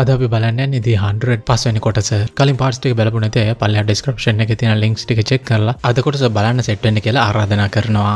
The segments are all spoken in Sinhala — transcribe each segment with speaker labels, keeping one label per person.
Speaker 1: අද බලන්න නිදි 100 පස්වනි කොටස කලින් පාස්ටේ බලපුනතේ පල්ල ඩිස්ක්‍රපෂන් එක තින ලින්ක්ස් ටික චෙක් කරලා අද කොටස බලන්න සෙට්වෙන්න කියලා ආරාධනා කරනවා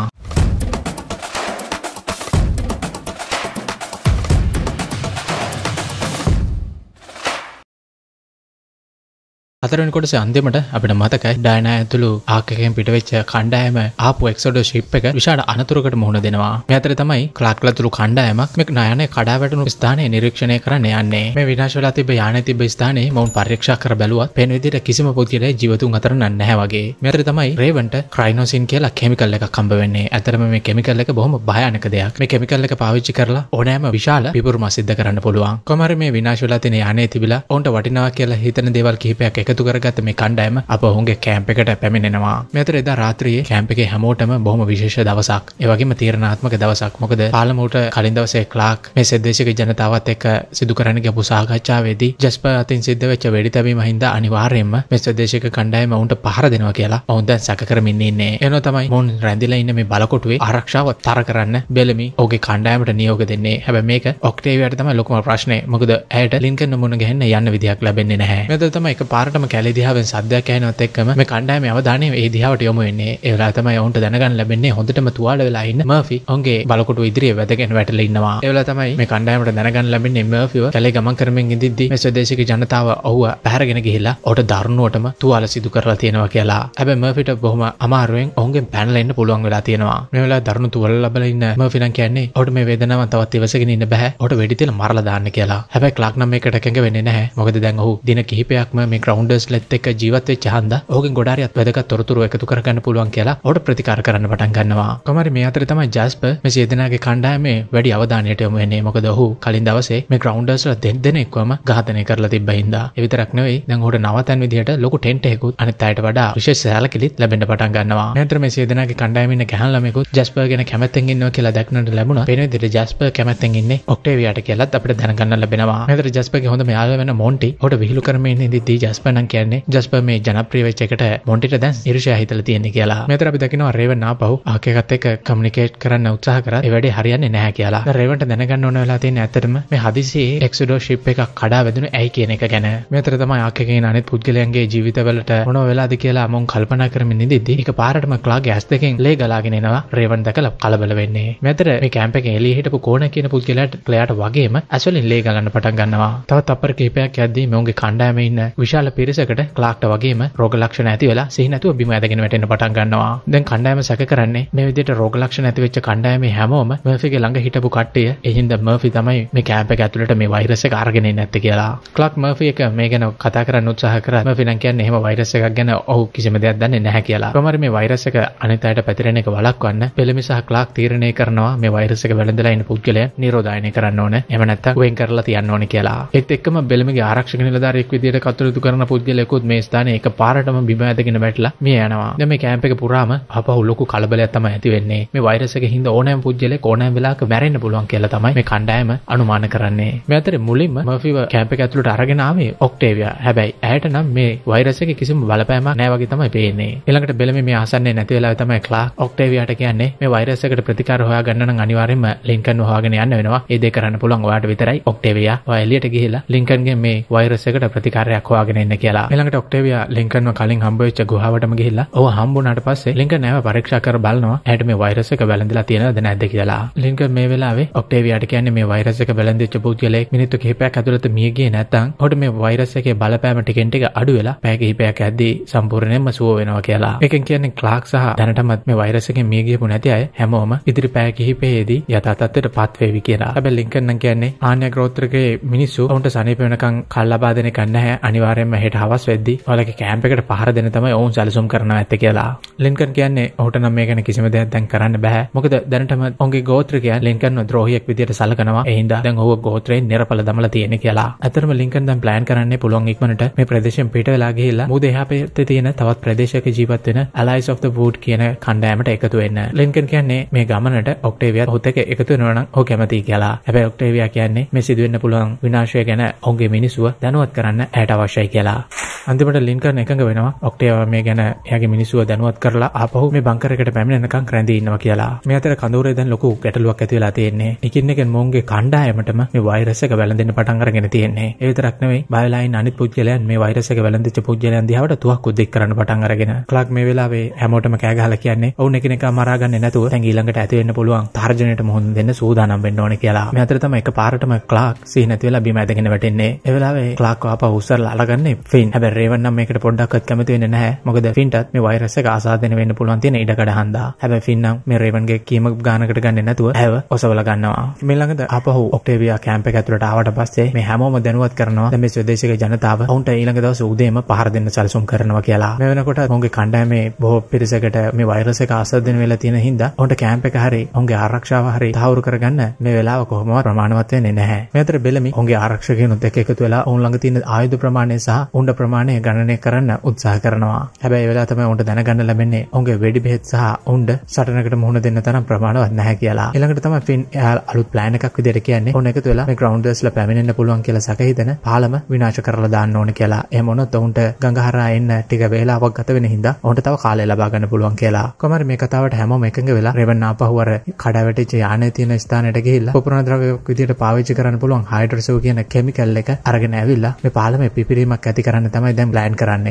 Speaker 1: හතරනකොට අන්දමට අපිට මතකයි ඩයින ඇතුළු ආකකෙන් පිටවෙච්ච කණ්ඩෑම ආපු එක්සඩ ශිප් එක විශාට අනතුරකට මුහුණ දෙනවා මෙතර තමයි කලාක්ලතුරු කණ්ඩෑමක් මෙක් නයන කඩාවැටනු ස්ථානය නිරීක්ෂණය කරන්න යන්නේ මේ විනාශවලා තිබ යාන තිබ ස්ථානයේ මවුන් පරීක්ෂා කර බැලුවත් පෙන විදිට කිසිම පොතියට ජීවතුන් අතර නැහැ වගේ මෙතර තමයි රේවන්ට ක්‍රයිනෝසින් කියලා කෙමිකල් එක කම්බ වෙන්නේ ඇතරම මේ කෙමිකල් එක බොහොම භයානක දෙයක් මේ කෙමිකල් එක පාවිච්චි කරලා ඕනෑම විශාල පිපුරුම සිද්ධ කරන්න පුළුවන් කොමර මේ විනාශවලා තින යනේ තිබිලා ඔවුන්ට වටිනවා කියලා හිතන දේවල් කිහිපයක් එක එකතු කරගත මේ කණ්ඩෑම අප ඔහුගේ කෑම්පෙකට පැමිණෙනවා මෙතර එදා රාත්‍රියයේ කෑම්පෙක හැමෝටම බොහම විශේෂ දවසක් ඒවගේම තීරණාත්මක දවසක් මොකද පාලමූට කලින් දවසේ ක්ලාක් මේ සෙදේශක ජනතාවත් එක සිදු කරන ගැපු සාකච්ඡාවේදී ජස්ප අතින් සිද්ධ වෙච්ච වැඩි තැබීම හින්දා අනිවාර්යෙන්ම මේ සෙදේශක කණ්ඩායම උන්ට පහර දෙනවා කියලා ඔවුන්ද සැකරමින්න්නේ එන තමයි මොන් රැඳිලා ඉන්න මේ බලකොටුවේ ආරක්ෂාව තර කරන්න බෙලමි ඕගේ කණ්ඩායමට නියෝග දෙන්නේ හැබ මේක ඔක්ටේවට තම ලොකම ප්‍රශ්නය මොකද ඇයට ලින්කන්න මුණ ගැන්න යන්න විදිහක් ලැබෙන්නේ නැහැ මෙත තම එක පාරට එක්කම කැලි දිහාවෙන් සද්දයක් ඇහෙනවත් එක්කම මේ කණ්ඩායමේ අවධානය ඒ දිහාවට යොමු වෙන්නේ. ඒ වෙලාව තමයි ඔවුන්ට දැනගන්න ලැබෙන්නේ හොඳටම තුවාල වෙලා ඉන්න මර්ෆි ඔවුන්ගේ බලකොටු ඉදිරියේ වැදගෙන වැටලා ඉන්නවා. ඒ වෙලාව තමයි මේ කණ්ඩායමට දැනගන්න ලැබෙන්නේ මර්ෆිව කැලේ ගමන් කරමින් ඉඳිද්දී මේ ස්වදේශික ජනතාව ඔහුව පැහැරගෙන ගිහිල්ලා ඔහුට දරුණුවටම තුවාල සිදු කරලා තියෙනවා කියලා. හැබැයි මර්ෆිට බොහොම අමාරුවෙන් ඔවුන්ගෙන් පැනලා ඉන්න පුළුවන් වෙලා තියෙනවා. මේ වෙලාව දරුණු තුවාල ලබලා ඉන්න මර්ෆි නම් කියන්නේ ඔහුට මේ වේදනාව තවත් ඉවසගෙන ඉන්න බෑ. ඔහුට වෙඩි තියලා මරලා දාන්න කියලා. හැබැයි ක්ලාක් නම් මේකට කැඟ වෙන්නේ නැහැ. මොකද දැන් ඔහු දින කිහිපයක්ම මේ ග්‍රවුන්ඩ් ෆවන්ඩර්ස් ලෙත් එක්ක ජීවත් වෙච්ච හන්ද ඔහුගේ ගොඩාරියත් වැදගත් තොරතුරු එකතු කරගන්න පුළුවන් කියලා ඔහුට ප්‍රතිකාර කරන්න පටන් ගන්නවා. කොහොමරි මේ අතරේ තමයි ජැස්පර් මේ සියදෙනාගේ කණ්ඩායමේ වැඩි අවධානයට යොමු වෙන්නේ. මොකද ඔහු කලින් දවසේ මේ ග්‍රවුන්ඩර්ස්ලා දෙන්නෙක්වම ඝාතනය කරලා තිබ්බ හින්දා. ඒ විතරක් නෙවෙයි දැන් ඔහුට නවතන් විදිහට ලොකු ටෙන්ට් එකකුත් අනිත් අයට වඩා විශේෂ සැලකිලිත් ලැබෙන්න පටන් ගන්නවා. නැතර මේ සියදෙනාගේ කණ්ඩායමින් ගැහන් ළමෙකුත් ජැස්පර් ගැන කැමැත්තෙන් ඉන්නවා කියලා දැක්නට ලැබුණා. වෙන විදිහට ජැස්පර් කැමැත්තෙන් ඉන්නේ ඔක්ටේවියාට කියලාත් අපිට දැනගන්න ලැබෙනවා. නැතර ජැස්පර්ගේ හොඳ මෙයාල වෙන මොන්ටි ඔහුට විහිළු කරමින් ඉඳිද්දී ජැස්පර් නම් කියන්නේ ජස්ප මේ ජනප්‍රිය වෙච්ච එකට මොන්ටිට දැන් ඉරුෂයා හිතලා තියෙන්නේ කියලා. මෙතන අපි දකිනවා රේවන් ආපහු ආකේකත් එක්ක කමියුනිකේට් කරන්න උත්සාහ කරා. ඒ වැඩේ හරියන්නේ නැහැ කියලා. දැන් රේවන්ට දැනගන්න ඕන වෙලා තියෙන්නේ ඇත්තටම මේ හදිසියේ එක්සඩෝ ෂිප් එකක් කඩා වැදුණු ඇයි කියන එක ගැන. මෙතන තමයි ආකේකේන අනිත් පුද්ගලයන්ගේ ජීවිතවලට මොන වෙලාද කියලා මොන් කල්පනා කරමින් ඉඳිද්දී ඒක පාරටම ක්ලාගේ ඇස් දෙකෙන් ලේ ගලාගෙන එනවා. රේවන් දැකලා කලබල වෙන්නේ. මෙතන මේ කැම්ප් එකේ එළිය හිටපු කෝණ කියන පුද්ගලයාට ක්ලයාට වගේම ඇසලින් ලේ ගලන්න පටන් ගන්නවා. තවත් අපර කිහිපයක් යද්දී මොවුන්ගේ කණ්ඩායමේ ඉන්න විශාල පිරිසකට ක්ලාක්ට වගේම රෝග ලක්ෂණ ඇති වෙලා සිහිනැතුව බිම ඇදගෙන වැටෙන්න පටන් ගන්නවා. දැන් කණ්ඩායම සැක කරන්නේ මේ විදිහට රෝග ලක්ෂණ ඇති වෙච්ච කණ්ඩායමේ හැමෝම මර්ෆිගේ ළඟ හිටපු කට්ටිය. එහින්ද මර්ෆි තමයි මේ කැම්ප් එක ඇතුළට මේ වෛරස් එක අරගෙන එන්නේ නැත්තේ කියලා. ක්ලාක් මර්ෆි එක මේ ගැන කතා කරන්න උත්සාහ කරා. මර්ෆි නම් කියන්නේ එහෙම වෛරස් එකක් ගැන ඔහු කිසිම දෙයක් දන්නේ නැහැ කියලා. කොහොම හරි මේ වෛරස් එක අනිත් අයට පැතිරෙන එක වළක්වන්න පෙළමි සහ ක්ලාක් තීරණය කරනවා මේ වෛරස් එක වැළඳලා ඉන්න පුද්ගලයා නිරෝධායනය කරන්න ඕන. එහෙම නැත්නම් වෙන් කරලා තියන්න ඕන කියලා. ඒත් එක්කම බෙලමිගේ ආරක්ෂක නිලධාරියෙක් විදියට කටයුතු කරන පුද්ගලෙකුත් මේ ස්ථානයේ එක පාරටම බිම ඇදගෙන වැටලා මිය යනවා. දැන් මේ කැම්ප් එක පුරාම පහපහු ලොකු කලබලයක් තමයි ඇති වෙන්නේ. මේ වෛරස් එක හින්දා ඕනෑම පුද්ගලෙක් ඕනෑම වෙලාවක මැරෙන්න පුළුවන් කියලා තමයි මේ කණ්ඩායම අනුමාන කරන්නේ. මේ අතරේ මුලින්ම මර්ෆිව කැම්ප් එක ඇතුළට අරගෙන ආවේ ඔක්ටේවියා. හැබැයි ඇයට නම් මේ වෛරස් එකේ කිසිම බලපෑමක් නැහැ වගේ තමයි පේන්නේ. ඊළඟට බෙලමේ මේ ආසන්නේ නැති වෙලාවේ තමයි ක්ලාක් ඔක්ටේවියාට කියන්නේ මේ වෛරස් එකට ප්‍රතිකාර හොයාගන්න නම් අනිවාර්යයෙන්ම ලින්කන් හොයාගෙන යන්න වෙනවා. ඒ දේ කරන්න පුළුවන් ඔයාට විතරයි ඔක්ටේවියා. ඔය එළියට ගිහිලා ලින්කන්ගේ මේ වෛරස් එකට ප්‍රතිකාරයක් හොයාගෙන එන්න කියලා එළඟට ඔක්ටේවිය ලින්කන්ව කලින් හම්බවෙච්ච ගුහාවටම ගිහිල්ලා ඔහු හම්බුනාට පස්සේ ලින්කන් නැව පරීක්ෂා කර බලනවා ඇයට මේ වෛරස් එක වැළඳලා තියෙනවද නැද්ද කියලා ලින්කන් මේ වෙලාවේ ඔක්ටේවියට කියන්නේ මේ වෛරස් එක වැළඳිච්ච පුද්ගලයෙක් මිනිත්තු කිහිපයක් ඇතුළත මිය ගියේ නැත්නම් ඔහුට මේ වෛරස් එකේ බලපෑම ටිකෙන් ටික අඩු වෙලා පැය කිහිපයක් ඇද්දී සම්පූර්ණයෙන්ම සුව වෙනවා කියලා එකෙන් කියන්නේ ක්ලාක් සහ දැනටමත් මේ වෛරස් එකෙන් මිය ගියපු නැති අය හැමෝම ඉදිරි පැය කිහිපයේදී යථා තත්ත්වයට පත්වේවි කියලා හැබැයි ලින්කන් නම් කියන්නේ ආන්‍ය ග්‍රෝත්‍රකයේ මිනිස්සු ඔවුන්ට සනීප වෙනකන් කල් ලබා දෙන එක නැහැ අනිවාර්යයෙන්ම හෙට කැම්පෙකට හවස් වෙද්දි ඔලගේ කෑම්පෙකට පහර දෙන තමයි ඔවුන් සැලසුම් කරනවා ඇත කියලා ලින්කන් කියන්නේ ඔහුට නම් මේ ගැන කිසිම දෙයක් දැන් කරන්න බෑ මොකද දැනටම ඔහුගේ ගෝත්‍රිකයා ලින්කන්ව ද්‍රෝහියෙක් විදියට සලකනවා ඒ හින්දා දැන් ඔහුව ගෝත්‍රයෙන් නිරපල දමලා තියෙන කියලා අතරම ලින්කන් දැන් ප්ලෑන් කරන්නේ පුළුවන් ඉක්මනට මේ ප්‍රදේශයෙන් පිට වෙලා ගිහිල්ලා මුද එහා පැත්තේ තියෙන තවත් ප්‍රදේශයක ජීවත් වෙන Allies of the Wood කියන කණ්ඩායමට එකතු වෙන්න ලින්කන් කියන්නේ මේ ගමනට ඔක්ටේවියා හොත් එක එකතු වෙනවා නම් ඔහු කැමතියි කියලා හැබැයි ඔක්ටේවියා කියන්නේ මේ සිදුවෙන්න පුළුවන් විනාශය ගැන ඔහුගේ මිනිසුව දැනුවත් කරන්න ඇයට අවශ්‍යයි කියලා අන්තිමට ලින්කන් එකඟ වෙනවා ඔක්ටේව මේ ගැන එයාගේ මිනිස්සුව දැනුවත් කරලා ආපහු මේ බංකර් එකට පැමිණෙනකන් රැඳී ඉන්නවා කියලා. මේ අතර කඳවුරේ දැන් ලොකු ගැටලුවක් ඇති වෙලා තියෙන්නේ. එකින් එක මොවුන්ගේ කණ්ඩායමටම මේ වෛරස් එක වැළඳෙන්න පටන් අරගෙන තියෙන්නේ. ඒ විතරක් නෙවෙයි බයලා ඉන්න අනිත් පුද්ගලයන් මේ වෛරස් එක වැළඳිච්ච පුද්ගලයන් දිහාට තුවක්කු දෙක් කරන්න පටන් අරගෙන. ක්ලාක් මේ වෙලාවේ හැමෝටම කෑ ගහලා කියන්නේ ඔවුන් එකිනෙකා මරා ගන්නේ නැතුව දැන් ඊළඟට ඇති වෙන්න පුළුවන් තර්ජනයට මුහුණ දෙන්න සූදානම් වෙන්න ඕනේ කියලා. මේ අතර තමයි එකපාරටම ක්ලාක් සිහි නැති වෙලා බිම ඇදගෙන වැටෙන්නේ. ඒ වෙලාවේ ක්ලාක් ආපහු උස්සලා අලගන්නේ ෆින්. හැබැයි රේවන් නම් මේකට පොඩ්ඩක්වත් කැමති වෙන්නේ නැහැ. මොකද ෆින්ටත් මේ වෛරස් එක ආසාදනය වෙන්න පුළුවන් තියෙන ඉඩකඩ හන්දා. හැබැයි ෆින් නම් මේ රේවන්ගේ කීම ගානකට ගන්නේ නැතුව හැව ඔසවලා ගන්නවා. මේ ළඟද ආපහු ඔක්ටේවියා කැම්ප් එක ඇතුළට ආවට පස්සේ මේ හැමෝම දැනුවත් කරනවා දැන් මේ ස්වදේශික ජනතාව ඔවුන්ට ඊළඟ දවස් උදේම පහර දෙන්න සැලසුම් කරනවා කියලා. මේ වෙනකොට ඔවුන්ගේ කණ්ඩායමේ බොහෝ පිරිසකට මේ වෛරස් එක ආසාදනය වෙලා තියෙන හින්දා ඔවුන්ට කැම්ප් එක හරි ඔවුන්ගේ ආරක්ෂාව හරි තහවුරු කරගන්න මේ වෙලාව කොහොමවත් ප්‍රමාණවත් වෙන්නේ නැහැ. මේ අතර බෙලමි ඔවුන්ගේ ආරක්ෂකයනුත් එක්ක එකතු වෙලා ඔවුන් ළඟ තියෙන ආයුධ ප්‍රමාණය සහ උණ්ඩ ප්‍රමාණය ප්‍රමාණය ගණනය කරන්න උත්සාහ කරනවා හැබැයි වෙලා තමයි ඔවුන්ට දැනගන්න ලැබෙන්නේ ඔවුන්ගේ වෙඩි බෙහෙත් සහ ඔවුන්ට සටනකට මුහුණ දෙන්න තරම් ප්‍රමාණවත් නැහැ කියලා ඊළඟට තමයි ෆින් එයා අලුත් ප්ලෑන් එකක් විදිහට කියන්නේ ඔවුන් එකතු වෙලා මේ ග්‍රවුන්ඩර්ස්ලා පැමිණෙන්න පුළුවන් කියලා සැකහිතන පාලම විනාශ කරලා දාන්න ඕන කියලා එහෙම වුණොත් ඔවුන්ට ගඟහරා එන්න ටික වේලාවක් ගත වෙන හින්දා ඔවුන්ට තව කාලය ලබා ගන්න පුළුවන් කියලා කොමර මේ කතාවට හැමෝම එකඟ වෙලා රෙවන් ආපහු අර කඩවැටිච්ච යානය තියෙන ස්ථානයට ගිහිල්ලා පුපුරන ද්‍රව්‍යයක් විදිහට පාවිච්චි කරන්න පුළුවන් හයිඩ්‍රසෝ කියන කෙමිකල් එක අරගෙන ඇවිල්ලා මේ පාලමේ පිපිරීමක් ඇති කරන්න තමයි एकदम लैंड कराने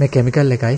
Speaker 1: मैं केमिकल लेकर आई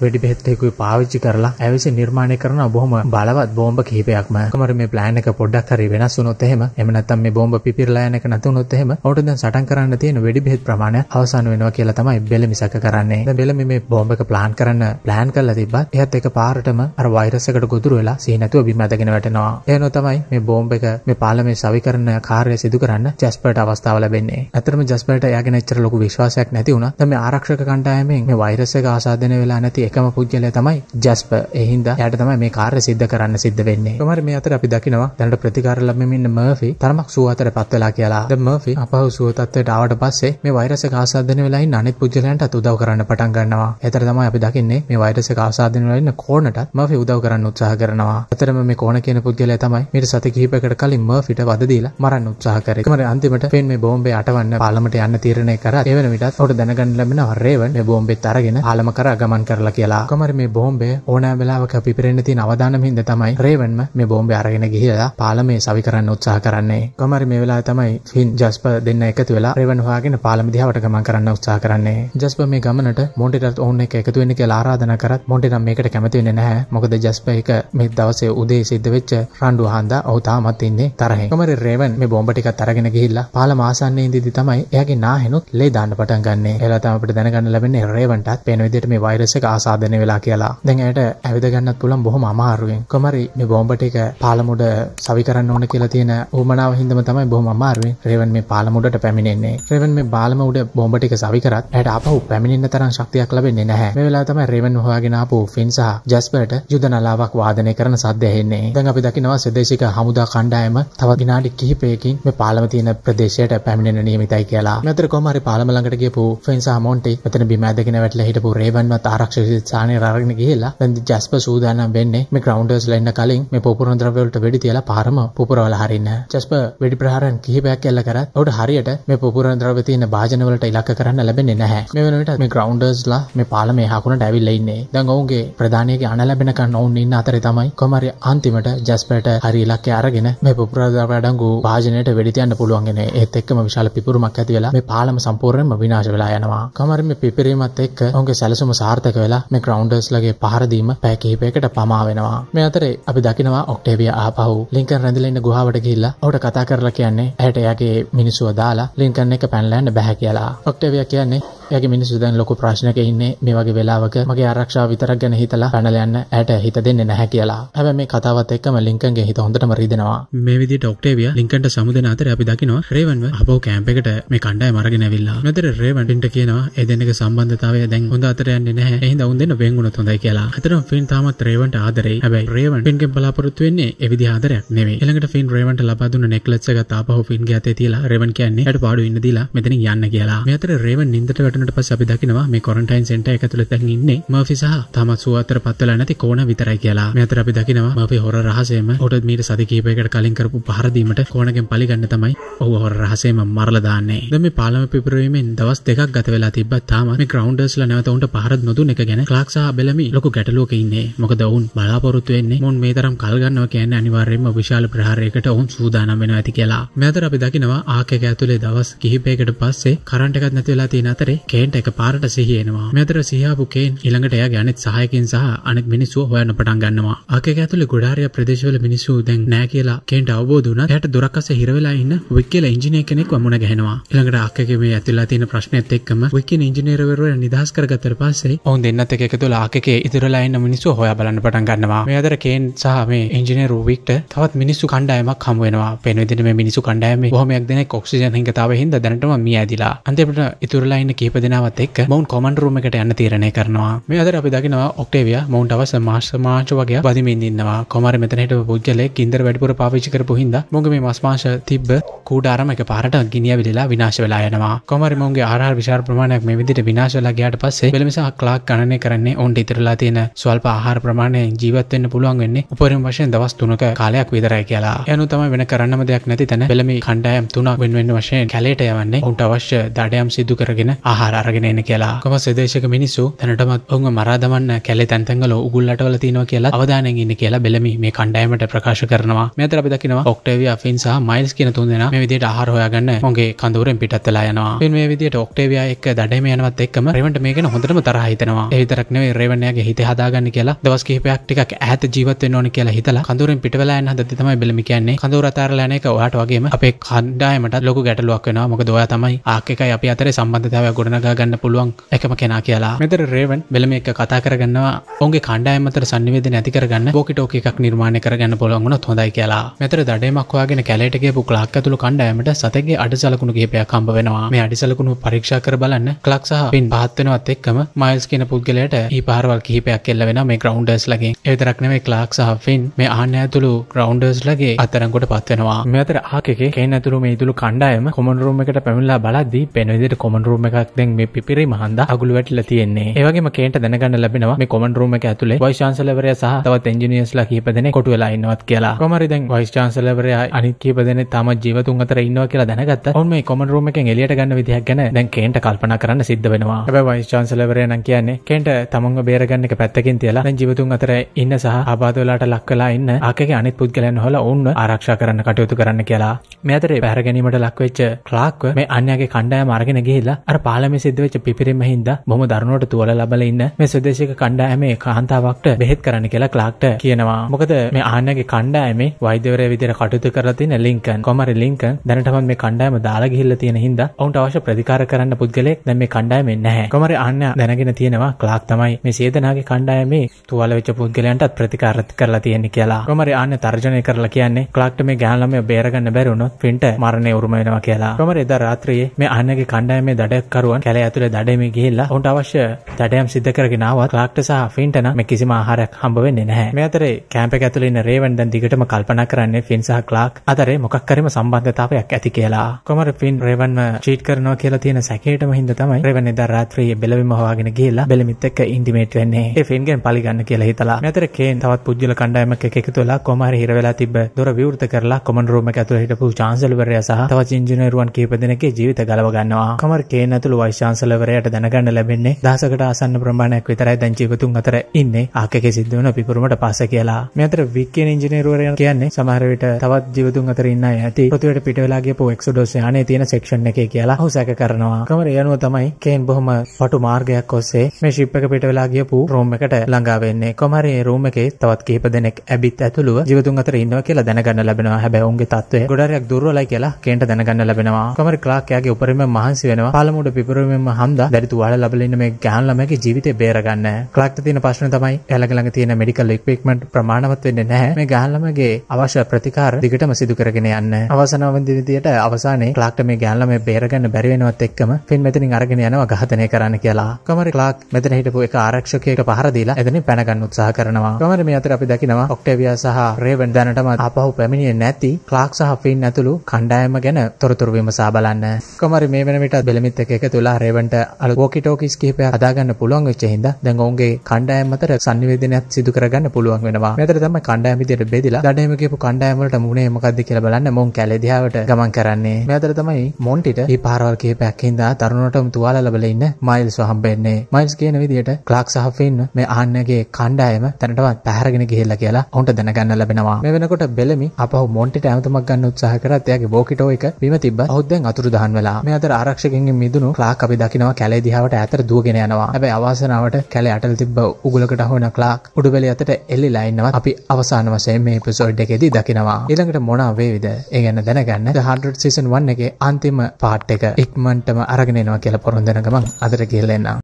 Speaker 1: වෙඩි බෙහෙත් එකකුයි පාවිච්චි කරලා ඇවිසි නිර්මාණය කරන බොහොම බලවත් බෝම්බ කිහිපයක්ම. කොහමද මේ plan එක පොඩ්ඩක් හරි වෙනස් වුණොත් එහෙම එහෙම නැත්නම් මේ බෝම්බ පිපිරලා යන එක නැති වුණොත් එහෙම ඔහුට දැන් සටන් කරන්න තියෙන වෙඩි බෙහෙත් ප්‍රමාණය අවසන් වෙනවා කියලා තමයි බෙල මිසක කරන්නේ. දැන් බෙල මේ බෝම්බ එක plan කරන්න plan කරලා තිබ්බත් එහත් එක පාරටම අර වෛරස් එකට ගොදුරු වෙලා සිහි නැතුව බිම ඇදගෙන වැටෙනවා. එහෙනම් තමයි මේ බෝම්බ එක මේ පාලමේ සවිකරණ කාර්යය සිදු කරන්න ජස්පර්ට අවස්ථාව ලැබෙන්නේ. ඇත්තටම ජස්පර්ට එයාගෙන එච්චර ලොකු විශ්වාසයක් නැති වුණා. දැන් මේ ආරක්ෂක කණ්ඩායමෙන් මේ වෛරස් එක ආසාදනය වෙලා නැති එකම පුජ්‍යලයා තමයි ජස්පර්. ඒ හින්දා එයාට තමයි මේ කාර්ය සිද්ධ කරන්න සිද්ධ වෙන්නේ. කොහොම හරි මේ අතර අපි දකිනවා දැනට ප්‍රතිකාර ලැබෙමින් ඉන්න මර්ෆි තරමක් සුවහතරපත් වෙලා කියලා. ද මර්ෆි අපහසු සුව තත්ත්වයට ආවට පස්සේ මේ වෛරස් එක ආසාදනය වෙලා ඉන්න අනෙක් පුජ්‍යලයන්ටත් උදව් කරන්න පටන් ගන්නවා. ඒතර තමයි අපි දකින්නේ මේ වෛරස් එක ආසාදනය වෙලා ඉන්න කෝනටත් මර්ෆි උදව් කරන්න උත්සාහ කරනවා. අතරම මේ කෝන කියන පුද්ගලයා තමයි මීට සති කිහිපයකට කලින් මර්ෆිට වද දීලා මරන්න උත්සාහ කරේ. කොහොම හරි අන්තිමට ෆෙන් මේ බෝම්බේ අටවන්න පාලමට යන්න තීරණය කරා. ඒ වෙන විටත් ඔහුට දැනගන්න ලැබෙනවා රේවන් මේ බෝම්බෙත් අරගෙන පාලම කරා ගමන් කරලා කියලා. කොමර මේ බෝම්බය ඕනෑ වෙලාවක පිපිරෙන්න තියෙන අවදානම හින්දා තමයි රේවන්ම මේ බෝම්බය අරගෙන ගිහිලා පාලමේ සවි කරන්න උත්සාහ කරන්නේ. කොමර මේ වෙලාවේ තමයි ෆින් ජස්පර් දෙන්න එකතු වෙලා රේවන් හොයාගෙන පාලම දිහාවට ගමන් කරන්න උත්සාහ කරන්නේ. ජස්පර් මේ ගමනට මොන්ටිටත් ඔවුන් එක්ක එකතු වෙන්න කියලා ආරාධනා කරත් මොන්ටි නම් මේකට කැමති වෙන්නේ නැහැ. මොකද ජස්පර් එක මේ දවසේ උදේ සිද්ධ වෙච්ච රණ්ඩු හන්දා ඔහු තාමත් ඉන්නේ තරහෙන්. කොමර රේවන් මේ බෝම්බ ටිකත් අරගෙන ගිහිල්ලා පාලම ආසන්නයේ ඉඳිදි තමයි එයාගේ නාහෙනුත් ලේ දාන්න පටන් ගන්නෙ. එලා තමයි අපිට දැනගන්න ලැබෙන්නේ රේවන්ටත් පේන විදිහට මේ වෛරස් එක ආස ආසාදනය වෙලා කියලා. දැන් ඇයට ඇවිද ගන්නත් පුළුවන් බොහොම අමාරුවෙන්. කොහමරි මේ බෝම්බ ටික පාලමුඩ සවි කරන්න ඕන කියලා තියෙන උමනාව හින්දම තමයි බොහොම අමාරුවෙන් රේවන් මේ පාලමුඩට පැමිණෙන්නේ. රේවන් මේ පාලමුඩ බෝම්බ ටික සවි කරත් ඇයට ආපහු පැමිණෙන්න තරම් ශක්තියක් ලැබෙන්නේ නැහැ. මේ වෙලාව තමයි රේවන් හොයාගෙන ආපු ෆින් සහ ජස්පර්ට යුද නලාවක් වාදනය කරන සද්ද ඇහෙන්නේ. දැන් අපි දකිනවා සදේශික හමුදා කණ්ඩායම තව විනාඩි කිහිපයකින් මේ පාලම තියෙන ප්‍රදේශයට පැමිණෙන නියමිතයි කියලා. මෙතන කොහමරි පාලම ළඟට ගියපු ෆින් සහ මොන්ටි මෙතන බිම ඇදගෙන වැටලා හිටපු රේවන්වත් ආරක්ෂක ස්ථානයේ අරගෙන ගිහිල්ලා දැන් ජැස්පර් සූදානම් වෙන්නේ මේ ග්‍රවුන්ඩර්ස්ලා ඉන්න කලින් මේ පොපුරන ද්‍රව්‍ය වලට වෙඩි තියලා පාරම පුපුරවලා හරින්න. ජැස්පර් වෙඩි ප්‍රහාරයන් කිහිපයක් කළ කරත් ඔහුට හරියට මේ පොපුරන ද්‍රව්‍ය තියෙන භාජන වලට ඉලක්ක කරන්න ලැබෙන්නේ නැහැ. මේ වෙනකොට මේ ග්‍රවුන්ඩර්ස්ලා මේ පාලමේ හකුනට ඇවිල්ලා ඉන්නේ. දැන් ඔවුන්ගේ ප්‍රධානියගේ අණ ලැබෙනකන් ඔවුන් ඉන්න අතරේ තමයි කොමාරි අන්තිමට ජැස්පර්ට හරි ඉලක්කය අරගෙන මේ පොපුරන ද්‍රව්‍ය අඩංගු භාජනයට වෙඩි තියන්න පුළුවන් ඉන්නේ. ඒත් එක්කම විශාල පිපුරුමක් ඇති වෙලා මේ පාලම සම්පූර්ණයෙන්ම විනාශ වෙලා යනවා. කොමාරි මේ පිපිරීමත් එක්ක ඔවුන්ගේ සැලසුම සාර්ථක වෙලා මේ ග්‍රවන්ඩර්ස් ලගේ පහරදීම පැකිහිපයකට පමාවෙනවා මේ අතරේ අපි දකිනවා ඔක්ටේවිය ආපහු ලින්කන් රැඳලෙන්න ගුහාවට ගිල්ලා ඔට කතා කරලා කියන්නේ ඇයට එයාගේ මිනිසුව දාලා ලින්කන්න එක පැන්ලෑන්න බැහැ කියලා ඔක්ටේවිය කියන්නේ යගේ මිනිස්සු දැන් ලොකු ප්‍රශ්නක ඉන්නේ මේ වගේ වෙලාවක මගේ ආරක්ෂාව විතරක් ගැන හිතලා පැනලා යන්න ඇයට හිත දෙන්නේ නැහැ කියලා. හැබැයි මේ කතාවත් එක්කම ලින්කන්ගේ හිත හොඳටම රිදෙනවා. මේ විදිහට ඔක්ටේවියා ලින්කන්ට සමුදෙන අතර අපි දකිනවා රේවන්ව අපෝ කැම්ප් එකට මේ කණ්ඩායම අරගෙන ඇවිල්ලා. නැතර රේවන් ඩින්ට කියනවා ඒ දෙන්නගේ සම්බන්ධතාවය දැන් හොඳ අතර යන්නේ නැහැ. එහෙනම් උන් දෙන්න වෙන් වුණොත් හොඳයි කියලා. අතරම ෆින් තාමත් රේවන්ට ආදරේ. හැබැයි රේවන් ෆින්ගෙන් බලාපොරොත්තු වෙන්නේ ඒ විදිහ ආදරයක් නෙවෙයි. ඊළඟට ෆින් රේවන්ට ලබා දුන්න නෙක්ලස් එක තාපහු ෆින්ගේ අතේ තියලා රේවන් කියන්නේ "යට පාඩු ඉන්න දීලා මෙතනින් යන්න" කියලා. මේ අතර රේවන් නින්දට වැටනට පස් අපි දකිනවා මේ කොරන්ටයින් සෙන්ට ඇතුළ තැන් ඉන්නේ මෆි සහ තමත් සුවතර පත්වල නැති කෝන විතරයි කියලා මෙතර අපි දකිනවා මෆි හොර රහසේම ඔටත් මීට සති කීපයකට කලින් කරපු පහරදීමට කෝනගෙන් පලිගන්න තමයි ඔහු හොර රහසේම මරලා දාන්නේ දැන් මේ පාලම පිපිරීමෙන් දවස් දෙකක් ගත වෙලා තිබ්බත් තාම මේ ග්‍රවුන්ඩර්ස්ලා නැවත උන්ට පහරත් නොදුන් එක ගැන ක්ලාක් සහ බෙලමි ලොකු ගැටලුවක ඉන්නේ මොකද ඔවුන් බලාපොරොත්තු වෙන්නේ මොන් මේ තරම් කල් ගන්නවා කියන්නේ අනිවාර්යයෙන්ම විශාල ප්‍රහාරයකට ඔවුන් සූදානම් වෙනවා ඇති කියලා මෙතර අපි දකිනවා ආකක ඇතුලේ දවස් කිහිපයකට පස්සේ කරන්ට එකක් නැති වෙලා තියෙන අතරේ කේන්ට එක පාරට සිහියනවා මෙතර සිහාපු කේන් ඉළඟට එයා ගැනෙත් සහයකින් සහ අනෙක් මිනිස්සු හොයන්න පටන් ගන්නවා අකේ ඇතුළේ ගොඩාරිය ප්‍රදේශවල මිනිස්සු දැන් නෑ කියලා කේන්ට අවබෝධ වුණා එයාට දොරක්කස හිර වෙලා ඉන්න වික් කියලා ඉංජිනේර කෙනෙක් වමුණ ගහනවා ඊළඟට අක්කගේ මේ ඇතුළේ තියෙන ප්‍රශ්නෙත් එක්කම වික්කින් ඉංජිනේරවරුන් නිදහස් කරගත්තට පස්සේ ඔවුන් දෙන්නත් එක එකතු ලාකේ ඉදිරියලා ඉන්න මිනිස්සු හොයා බලන්න පටන් ගන්නවා මේ අතර කේන් සහ මේ ඉංජිනේර රූවික්ට තවත් මිනිස්සු කණ්ඩායමක් හමු වෙනවා පෙනෙදින මේ මිනිස්සු කණ්ඩායම බොහොමයක් දෙනෙක් ඔක්සිජන් හිඟතාව හින්දා දැනටම මිය ඇදිලා අන්තිමට ඉතුරුලා ඉන්න කීප උපදිනාවත් එක් මවන් කොමන් රූම එකට යන්න තීරණය කරනවා මේ අද අපි දකිනවා ඔක්ටේවිය මවන්ට අවස මාස් මාච වගේ බදිමින් ඉන්නවා කොමර මෙතනට පුද්ගලෙක් ඉන්දර වැඩිපුර පාවිච්චි කරපු හින්දා මොගේ මේ මස් මාංශ තිබ්බ කූඩාරම එක පාරට ගිනිය විලලා විනාශ වෙලා යනවා කොමර මවන්ගේ ආහාර විශාල ප්‍රමාණයක් මේ විදිහට විනාශ වෙලා ගියාට පස්සේ වෙලමිසා ක්ලාක් ගණනය කරන්නේ ඔවුන්ට ඉතිරලා තියෙන ස්වල්ප ආහාර ප්‍රමාණයෙන් ජීවත් වෙන්න පුළුවන් වෙන්නේ උපරිම වශයෙන් දවස් 3ක කාලයක් විතරයි කියලා යනු තමයි වෙන කරන්නම දෙයක් නැති තැන පෙළමි කණ්ඩායම් තුනක් වෙන වෙන වශයෙන් කැලේට යවන්නේ ඔවුන්ට අවශ්‍ය දඩයම් සිදු කරගෙන ආහාර ආරගෙන එන කියලා කොම සදේශක මිනිස්සු තැනටමත් ඔහු මරාදමන්න කැලෙ තැන්තැගල උගුල්ලටවල තියෙනවා කියලා අවධානයෙන් ඉන්න කියලා බෙලමි මේ කණ්ඩායමට ප්‍රකාශ කරනවා මෙතර අපි දකිනවා ඔක්ටේවිය ෆින් සහ මයිල්ස් කියන තුන් දෙනා මේ විදිහට ආහාර හොයාගන්න ඔහුගේ කඳවුරෙන් පිටත් වෙලා යනවා මේ මේ විදිහට ඔක්ටේවියා එක්ක දඩේම යනවත් එක්කම රෙවන්ට මේකන හොඳටම තරහ හිතෙනවා ඒ විතරක් නෙවෙයි රෙවන්යාගේ හිත හදාගන්න කියලා දවස් කිහිපයක් ටිකක් ඈත ජීවත් වෙන්න ඕන කියලා හිතලා කඳවුරෙන් පිටවලා යන හදති තමයි බෙලමි කියන්නේ කඳවුර අතාරලා යන එක ඔයාට වගේම අපේ කණ්ඩායමට ලොකු ගැටලුවක් වෙනවා මොකද ඔයා තමයි ආකකයි අපි අතර සම්බන්ධතාවය ගොඩන ගොඩනගා ගන්න පුළුවන් එකම කෙනා කියලා මෙතර රේවන් වෙලම එක කතා කරගන්නවා ඔගේ කණ්ඩායම් අතර සංනිවේද නැති කරගන්න පොකිටෝක එකක් නිර්මාණය කරගන්න පුළුවන් වුණොත් හොඳයි කියලා මෙතර දඩේමක් හොයාගෙන කැලේට ගියපු ක්ලක් ඇතුළු කණ්ඩායමට සතෙක්ගේ අඩසලකුණු කිහිපයක් හම්බ වෙනවා මේ අඩිසලකුණු පරීක්ෂා කර බලන්න ක්ලක් සහ පින් පහත් වෙනවත් එක්කම මයිල්ස් කියන පුද්ගලයාට ඊ පාරවල් කිහිපයක් එල්ල වෙන මේ ග්‍රවුන්ඩර්ස් ලගේ එවිතරක් නෙමෙයි ක්ලක් සහ ෆින් මේ ආන්න ඇතුළු ග්‍රවුන්ඩර්ස් ලගේ අතරංගොට පත්වෙනවා මෙතර ආකේ කේන් ඇතුළු මේ ඉතුළු කණ්ඩායම කොමන් රූම් එකට පැමිල්ලා බලද්දී පෙනවිදිට කොමන් රූම් එකක් දැන් මේ පිපිරීම හන්දා අගුල වැටිලා තියෙන්නේ. ඒ වගේම කේන්ට දැනගන්න ලැබෙනවා මේ කොමන් රූම් එක ඇතුලේ වයිස් චාන්සලර්වරයා සහ තවත් එන්ජිනියර්ස්ලා කීප දෙනෙක් කොටු වෙලා ඉන්නවත් කියලා. කොහොම හරි දැන් වයිස් චාන්සලර්වරයා අනිත් කීප දෙනෙක් තාම ජීවතුන් අතර ඉන්නවා කියලා දැනගත්තා. ඔවුන් මේ කොමන් රූම් එකෙන් එළියට ගන්න විදිහක් ගැන දැන් කේන්ට කල්පනා කරන්න සිද්ධ වෙනවා. හැබැයි වයිස් චාන්සලර්වරයා නම් කියන්නේ කේන්ට තමන්ව බේරගන්න එක පැත්තකින් තියලා දැන් ජීවතුන් අතර ඉන්න සහ ආබාධ වලට ලක් වෙලා ඉන්න ආකගේ අනිත් පුද්ගලයන් හොලා ඔවුන්ව ආරක්ෂා කරන්න කටයුතු කරන්න කියලා. මේ අතරේ පැහැර ගැනීමට ලක්වෙච්ච ක්ලාක්ව මේ අන්‍යගේ කණ්ඩායම අරගෙන ගිහිල්ලා අර පාලම අදාළ මේ සිද්ධ වෙච්ච පිපිරීම හින්දා බොහොම දරුණුවට තුවල ලබලා ඉන්න මේ ස්වදේශික කණ්ඩායමේ කාන්තාවක්ට බෙහෙත් කරන්න කියලා ක්ලාක්ට කියනවා. මොකද මේ ආහන්නගේ කණ්ඩායමේ වෛද්‍යවරයා විදිහට කටයුතු කරලා තියෙන ලින්කන් කොමරි ලින්කන් දැනටමත් මේ කණ්ඩායම දාලා ගිහිල්ලා තියෙන හින්දා ඔවුන්ට අවශ්‍ය ප්‍රතිකාර කරන්න පුද්ගලෙක් දැන් මේ කණ්ඩායමේ නැහැ. කොමරි ආහන්න දැනගෙන තියෙනවා ක්ලාක් තමයි මේ සේදනාගේ කණ්ඩායමේ තුවල වෙච්ච පුද්ගලයන්ටත් ප්‍රතිකාර කරලා තියෙන්නේ කියලා. කොමරි ආහන්න තර්ජනය කරලා කියන්නේ ක්ලාක්ට මේ ගෑන ළමයා බේරගන්න බැරි වුණොත් ෆින්ට මරණය උරුම වෙනවා කියලා. කොමරි එදා රාත්‍රියේ මේ ආහන්නගේ කණ්ඩායමේ දඩයක්කරුව රෝන් කැලේ ඇතුලේ දඩයමේ ගිහිල්ලා ඔවුන්ට අවශ්‍ය දඩයම් සිද්ධ කරගෙන ආවා. ක්ලාක්ට සහ ෆින්ටන මේ කිසිම ආහාරයක් හම්බ වෙන්නේ නැහැ. මේ අතරේ කැම්ප් එක ඇතුලේ ඉන්න රේවන් දැන් දිගටම කල්පනා කරන්නේ ෆින් සහ ක්ලාක් අතරේ මොකක් හරිම සම්බන්ධතාවයක් ඇති කියලා. කොමර ෆින් රේවන්ව චීට් කරනවා කියලා තියෙන සැකේටම හින්දා තමයි රේවන් එදා රාත්‍රියේ බෙලවිම හොයාගෙන ගිහිල්ලා බෙලමිත් එක්ක ඉන්ටිමේට් වෙන්නේ. ඒ ෆින්ගෙන් පලිගන්න කියලා හිතලා. මේ අතරේ කේන් තවත් පුජ්‍යල කණ්ඩායමක් එක්ක එකතු වෙලා කොමර හිර වෙලා තිබ්බ දොර විවෘත කරලා කොමන් රූම් එක ඇතුලේ හිටපු චාන්සලර්වරයා සහ තවත් ඉංජිනේරුවන් කීප දෙනෙක්ගේ ජීවිත ගලව ගන්නවා. කොමර කේන් ඇතුළු වයිස් චාන්සලවරයාට දැනගන්න ලැබෙන්නේ දහසකට ආසන්න ප්‍රමාණයක් විතරයි දැන් ජීවතුන් අතර ඉන්නේ ආකකේ සිද්ධ වෙන පිපුරුමට පස්ස කියලා. මේ අතර වික් කියන ඉංජිනේරුවරයා කියන්නේ සමහර විට තවත් ජීවතුන් අතර ඉන්න අය ඇති පොතුවට පිට වෙලා ගියපු එක්සොඩෝස් යානයේ තියෙන සෙක්ෂන් එකේ කියලා ඔහු සැක කරනවා. ක්‍රමර යනුව තමයි කේන් බොහොම පටු මාර්ගයක් ඔස්සේ මේ ෂිප් එක පිට වෙලා ගියපු රූම් එකට ළඟා වෙන්නේ. කොහමරි මේ රූම් එකේ තවත් කීප දෙනෙක් ඇබිත් ඇතුළුව ජීවතුන් අතර ඉන්නවා කියලා දැනගන්න ලැබෙනවා. හැබැයි ඔවුන්ගේ තත්ත්වය ගොඩාරියක් දුර්වලයි කියලා කේන්ට දැනගන්න ලැබෙනවා. කොහමරි ක්ලාක් යාගේ උපරිම මහන්සි වෙනවා. පළමුඩ පිපුරු ගෞරවයෙන්ම හන්දා දැඩි තුවාල ලබලා ඉන්න මේ ගැහන් ළමයාගේ ජීවිතය බේරගන්න. ක්ලක්ට තියෙන ප්‍රශ්නේ තමයි එයාලගේ ළඟ තියෙන මෙඩිකල් ඉක්විප්මන්ට් ප්‍රමාණවත් වෙන්නේ නැහැ. මේ ගැහන් ළමගේ අවශ්‍ය ප්‍රතිකාර දිගටම සිදු කරගෙන යන්න. අවසනාවන්ති විදියට අවසානයේ ක්ලක්ට මේ ගැහන් ළමයා බේරගන්න බැරි වෙනවත් එක්කම ෆින් මෙතනින් අරගෙන යනවා ඝාතනය කරන්න කියලා. කොමරි ක්ලක් මෙතන හිටපු එක ආරක්ෂකයෙක් පහර දීලා එතනින් පැනගන්න උත්සාහ කරනවා. කොමරි මේ අතර අපි දකිනවා ඔක්ටේවියා සහ රේවන් දැනටම අපහු පැමිණියේ නැති ක්ලාක් සහ ෆින් ඇතුළු කණ්ඩායම ගැන තොරතුරු විමසා බලන්න. කොමරි මේ වෙනමිට බෙලමිත් එක එකතු වෙලා රේවන්ට අලු වෝකි ටෝකිස් කිහිපයක් හදාගන්න පුළුවන් වෙච්ච හින්දා දැන් ඔවුන්ගේ කණ්ඩායම් අතර sannivedanayak සිදු කරගන්න පුළුවන් වෙනවා. මෙතන තමයි කණ්ඩායම් විදියට බෙදලා දඩේම කියපු කණ්ඩායම් වලට මුනේ මොකද්ද කියලා බලන්න මොන් කැලේ දිහාවට ගමන් කරන්නේ. මේ අතර තමයි මොන්ටිට මේ පාරවල් කිහිපයක් හින්දා තරුණටම තුවාල ලැබලා ඉන්න මයිල්ස් හම්බෙන්නේ. මයිල්ස් කියන විදියට ක්ලාක් සහ ෆින් මේ ආන්නගේ කණ්ඩායම තැනටවත් පැහැරගෙන ගිහිල්ලා කියලා ඔවුන්ට දැනගන්න ලැබෙනවා. මේ වෙනකොට බෙලමි අපහු මොන්ටිට ඇමතුමක් ගන්න උත්සාහ කරත් එයාගේ වෝකිටෝ එක බිම තිබ්බා. ඔහු දැන් අතුරුදහන් වෙලා. මේ අතර ආරක්ෂකගෙන් මිදුණු ක්ලාක් ක්ලාක් අපි දකිනවා කැලේ දිහාවට ඇතර දුවගෙන යනවා. හැබැයි අවාසනාවට කැලේ අටල තිබ්බ උගලකට හොයන ක්ලාක් උඩුබැලි අතට එල්ලිලා ඉන්නවා. අපි අවසාන වශයෙන් මේ එපිසෝඩ් එකේදී දකිනවා. ඊළඟට මොන වේවිද? ඒ ගැන දැනගන්න The 100 Season 1 එකේ අන්තිම පාට් එක ඉක්මනටම අරගෙන එනවා කියලා පොරොන්දු වෙන ගමන් අදට ගිහලා එන්න.